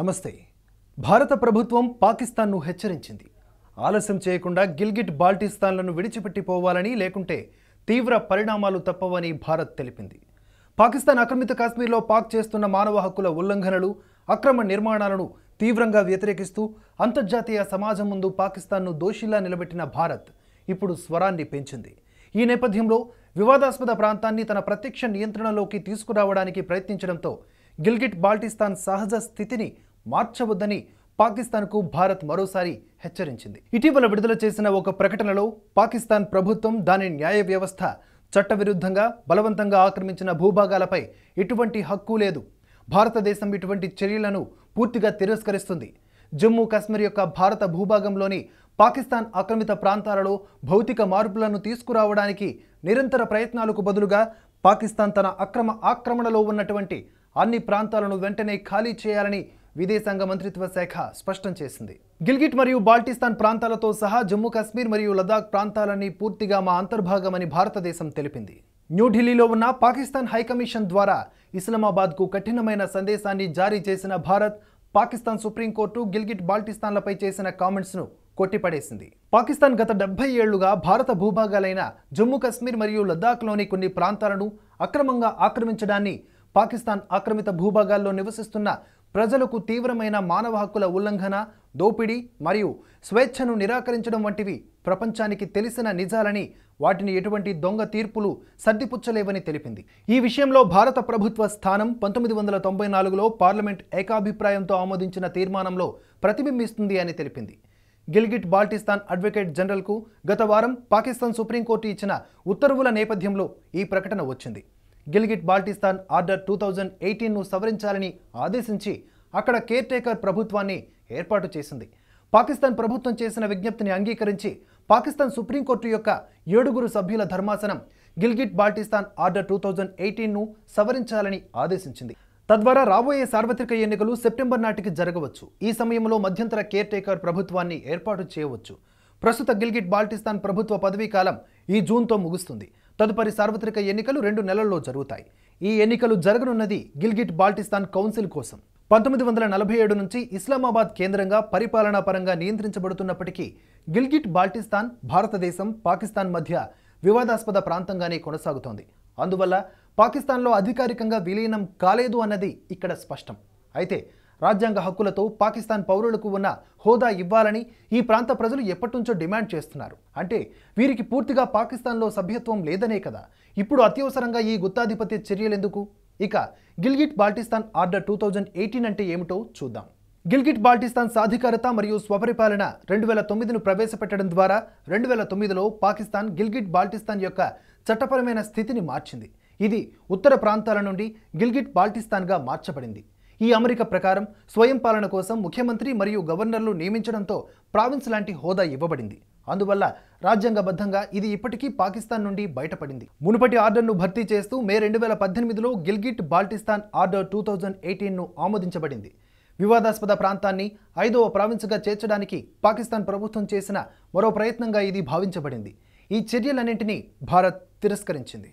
నమస్తే భారత ప్రభుత్వం పాకిస్తాన్ను హెచ్చరించింది ఆలస్యం చేయకుండా గిల్గిట్ బాల్టిస్తాన్లను విడిచిపెట్టిపోవాలని లేకుంటే తీవ్ర పరిణామాలు తప్పవని భారత్ తెలిపింది పాకిస్తాన్ ఆక్రమిత కాశ్మీర్లో పాక్ చేస్తున్న మానవ హక్కుల ఉల్లంఘనలు అక్రమ నిర్మాణాలను తీవ్రంగా వ్యతిరేకిస్తూ అంతర్జాతీయ సమాజం ముందు పాకిస్తాన్ను దోషిలా నిలబెట్టిన భారత్ ఇప్పుడు స్వరాన్ని పెంచింది ఈ నేపథ్యంలో వివాదాస్పద ప్రాంతాన్ని తన ప్రత్యక్ష నియంత్రణలోకి తీసుకురావడానికి ప్రయత్నించడంతో గిల్గిట్ బాల్టిస్తాన్ సహజ స్థితిని మార్చవద్దని పాకిస్తాన్కు భారత్ మరోసారి హెచ్చరించింది ఇటీవల విడుదల చేసిన ఒక ప్రకటనలో పాకిస్తాన్ ప్రభుత్వం దాని న్యాయ వ్యవస్థ చట్టవిరుద్ధంగా బలవంతంగా ఆక్రమించిన భూభాగాలపై ఎటువంటి హక్కు లేదు భారతదేశం ఇటువంటి చర్యలను పూర్తిగా తిరస్కరిస్తుంది జమ్మూ కాశ్మీర్ యొక్క భారత భూభాగంలోని పాకిస్తాన్ ఆక్రమిత ప్రాంతాలలో భౌతిక మార్పులను తీసుకురావడానికి నిరంతర ప్రయత్నాలకు బదులుగా పాకిస్తాన్ తన అక్రమ ఆక్రమణలో ఉన్నటువంటి అన్ని ప్రాంతాలను వెంటనే ఖాళీ చేయాలని విదేశాంగ మంత్రిత్వ శాఖ స్పష్టం చేసింది గిల్గిట్ మరియు బాల్టిస్తాన్ ప్రాంతాలతో సహా జమ్మూ కాశ్మీర్ మరియు లదాఖ్ ప్రాంతాలన్నీ పూర్తిగా మా అంతర్భాగమని భారతదేశం తెలిపింది న్యూఢిల్లీలో ఉన్న పాకిస్తాన్ హైకమిషన్ ద్వారా ఇస్లామాబాద్కు కఠినమైన సందేశాన్ని జారీ చేసిన భారత్ పాకిస్తాన్ సుప్రీంకోర్టు గిల్గిట్ బాల్టిస్తాన్లపై చేసిన కామెంట్స్ను కొట్టిపడేసింది పాకిస్తాన్ గత డెబ్బై ఏళ్లుగా భారత భూభాగాలైన జమ్మూ కాశ్మీర్ మరియు లద్దాఖ్లోని కొన్ని ప్రాంతాలను అక్రమంగా ఆక్రమించడాన్ని పాకిస్తాన్ ఆక్రమిత భూభాగాల్లో నివసిస్తున్న ప్రజలకు తీవ్రమైన మానవ హక్కుల ఉల్లంఘన దోపిడీ మరియు స్వేచ్ఛను నిరాకరించడం వంటివి ప్రపంచానికి తెలిసిన నిజాలని వాటిని ఎటువంటి దొంగ తీర్పులు సర్దిపుచ్చలేవని తెలిపింది ఈ విషయంలో భారత ప్రభుత్వ స్థానం పంతొమ్మిది వందల తొంభై నాలుగులో పార్లమెంట్ ఏకాభిప్రాయంతో ఆమోదించిన తీర్మానంలో ప్రతిబింబిస్తుంది అని తెలిపింది గిల్గిట్ బాల్టిస్తాన్ అడ్వకేట్ జనరల్కు గత వారం పాకిస్తాన్ సుప్రీంకోర్టు ఇచ్చిన ఉత్తర్వుల నేపథ్యంలో ఈ ప్రకటన వచ్చింది Gilgit Baltistan order two thousand ఎయిటీన్ను సవరించాలని ఆదేశించి అక్కడ కేర్ టేకర్ ప్రభుత్వాన్ని ఏర్పాటు చేసింది పాకిస్తాన్ ప్రభుత్వం చేసిన విజ్ఞప్తిని అంగీకరించి పాకిస్తాన్ సుప్రీంకోర్టు యొక్క ఏడుగురు సభ్యుల ధర్మాసనం Gilgit Baltistan order two thousand ఎయిటీన్ను సవరించాలని ఆదేశించింది తద్వారా రాబోయే సార్వత్రిక ఎన్నికలు సెప్టెంబర్ నాటికి జరగవచ్చు ఈ సమయంలో మధ్యంతర కేర్ టేకర్ ప్రభుత్వాన్ని ఏర్పాటు చేయవచ్చు ప్రస్తుత గిల్గిట్ బాల్టిస్తాన్ ప్రభుత్వ పదవీ కాలం ఈ జూన్తో ముగుస్తుంది తదుపరి సార్వత్రిక ఎన్నికలు రెండు నెలల్లో జరుగుతాయి ఈ ఎన్నికలు జరగనున్నది గిల్గిట్ బాల్టిస్తాన్ కౌన్సిల్ కోసం పంతొమ్మిది వందల నలభై ఏడు నుంచి ఇస్లామాబాద్ కేంద్రంగా పరిపాలనా పరంగా నియంత్రించబడుతున్నప్పటికీ గిల్గిట్ బాల్టిస్తాన్ భారతదేశం పాకిస్తాన్ మధ్య వివాదాస్పద ప్రాంతంగానే కొనసాగుతోంది అందువల్ల పాకిస్తాన్లో అధికారికంగా విలీనం కాలేదు అన్నది ఇక్కడ స్పష్టం అయితే రాజ్యాంగ హక్కులతో పాకిస్తాన్ పౌరులకు ఉన్న హోదా ఇవ్వాలని ఈ ప్రాంత ప్రజలు ఎప్పటినుంచో డిమాండ్ చేస్తున్నారు అంటే వీరికి పూర్తిగా పాకిస్తాన్లో సభ్యత్వం లేదనే కదా ఇప్పుడు అత్యవసరంగా ఈ గుత్తాధిపత్య చర్యలెందుకు ఇక Gilgit Baltistan order two thousand eighteen అంటే ఏమిటో చూద్దాం గిల్గిట్ బాల్టిస్తాన్ సాధికారత మరియు స్వపరిపాలన రెండు వేల తొమ్మిదిను ప్రవేశపెట్టడం ద్వారా రెండు వేల తొమ్మిదిలో పాకిస్తాన్ గిల్గిట్ బాల్టిస్తాన్ యొక్క చట్టపరమైన స్థితిని మార్చింది ఇది ఉత్తర ప్రాంతాల నుండి గిల్గిట్ బాల్టిస్తాన్గా మార్చబడింది ఈ అమరిక ప్రకారం స్వయం పాలన కోసం ముఖ్యమంత్రి మరియు గవర్నర్లు నియమించడంతో ప్రావిన్స్ లాంటి హోదా ఇవ్వబడింది అందువల్ల రాజ్యాంగబద్ధంగా ఇది ఇప్పటికీ పాకిస్తాన్ నుండి బయటపడింది మునుపటి ఆర్డర్ను భర్తీ చేస్తూ మే రెండు వేల పద్దెనిమిదిలో Gilgit Baltistan order two thousand ఎయిటీన్ను ఆమోదించబడింది వివాదాస్పద ప్రాంతాన్ని ఐదవ ప్రావిన్స్గా చేర్చడానికి పాకిస్తాన్ ప్రభుత్వం చేసిన మరో ప్రయత్నంగా ఇది భావించబడింది ఈ చర్యలన్నింటినీ భారత్ తిరస్కరించింది